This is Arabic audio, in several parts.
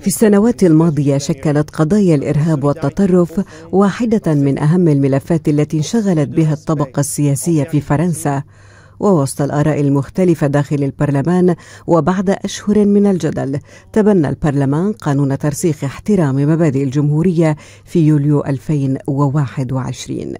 في السنوات الماضية شكلت قضايا الإرهاب والتطرف واحدة من أهم الملفات التي انشغلت بها الطبقة السياسية في فرنسا ووسط الآراء المختلفة داخل البرلمان وبعد أشهر من الجدل تبنى البرلمان قانون ترسيخ احترام مبادئ الجمهورية في يوليو 2021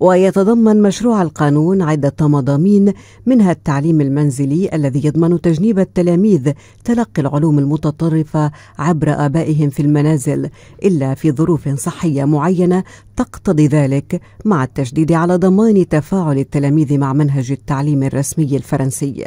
ويتضمن مشروع القانون عدة مضامين منها التعليم المنزلي الذي يضمن تجنيب التلاميذ تلقي العلوم المتطرفة عبر آبائهم في المنازل إلا في ظروف صحية معينة تقتضي ذلك مع التشديد على ضمان تفاعل التلاميذ مع منهج التعليم الرسمي الفرنسي.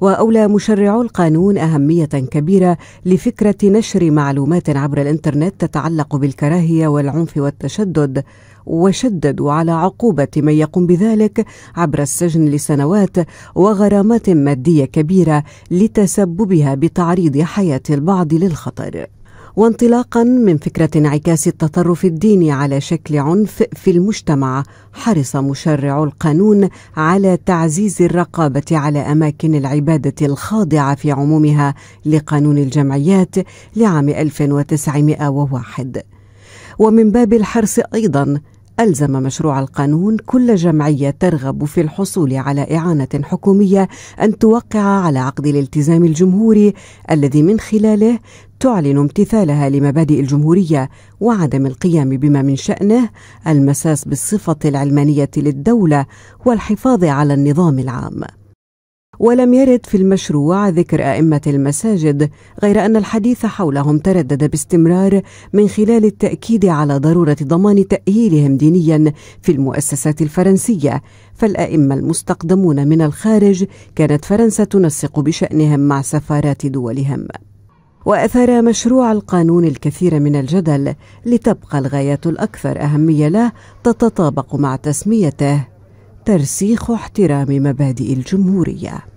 واولى مشرعو القانون اهميه كبيره لفكره نشر معلومات عبر الانترنت تتعلق بالكراهيه والعنف والتشدد وشددوا على عقوبه من يقوم بذلك عبر السجن لسنوات وغرامات ماديه كبيره لتسببها بتعريض حياه البعض للخطر وانطلاقا من فكرة انعكاس التطرف الديني على شكل عنف في المجتمع حرص مشرع القانون على تعزيز الرقابة على أماكن العبادة الخاضعة في عمومها لقانون الجمعيات لعام 1901 ومن باب الحرص أيضا ألزم مشروع القانون كل جمعية ترغب في الحصول على إعانة حكومية أن توقع على عقد الالتزام الجمهوري الذي من خلاله تعلن امتثالها لمبادئ الجمهورية وعدم القيام بما من شأنه المساس بالصفة العلمانية للدولة والحفاظ على النظام العام. ولم يرد في المشروع ذكر أئمة المساجد غير أن الحديث حولهم تردد باستمرار من خلال التأكيد على ضرورة ضمان تأهيلهم دينيا في المؤسسات الفرنسية فالأئمة المستقدمون من الخارج كانت فرنسا تنسق بشأنهم مع سفارات دولهم واثار مشروع القانون الكثير من الجدل لتبقى الغايات الاكثر اهميه له تتطابق مع تسميته ترسيخ احترام مبادئ الجمهوريه